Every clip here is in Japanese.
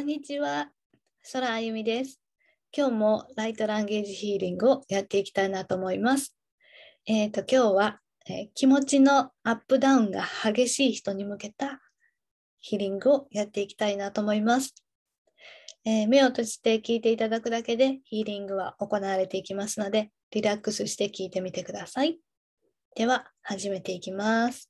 こんにちは。空あゆみです。今日もライトランゲージヒーリングをやっていきたいなと思います。えっ、ー、と、今日は、えー、気持ちのアップダウンが激しい人に向けたヒーリングをやっていきたいなと思います。えー、目を閉じて聞いていただくだけでヒーリングは行われていきますので、リラックスして聞いてみてください。では、始めていきます。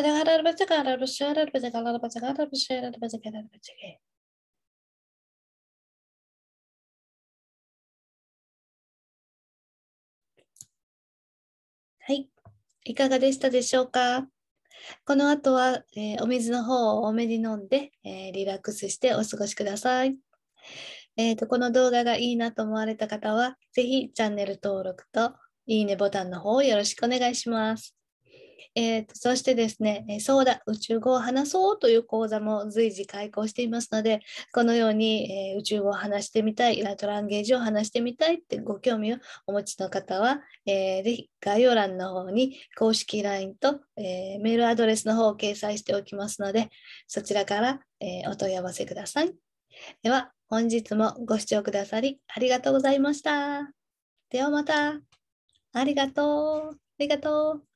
はい。いかがでしたでしょうかこの後は、えー、お水の方を多めに飲んで、えー、リラックスしてお過ごしください。えーと、とこの動画がいいなと思われた方は、ぜひチャンネル登録といいねボタンの方をよろしくお願いします。えー、とそしてですね、そうだ、宇宙語を話そうという講座も随時開講していますので、このように、えー、宇宙語を話してみたい、ライトランゲージを話してみたいってご興味をお持ちの方は、えー、ぜひ概要欄の方に公式 LINE と、えー、メールアドレスの方を掲載しておきますので、そちらから、えお問い合わせください。では、本日もご視聴くださりありがとうございました。ではまた。ありがとう。ありがとう。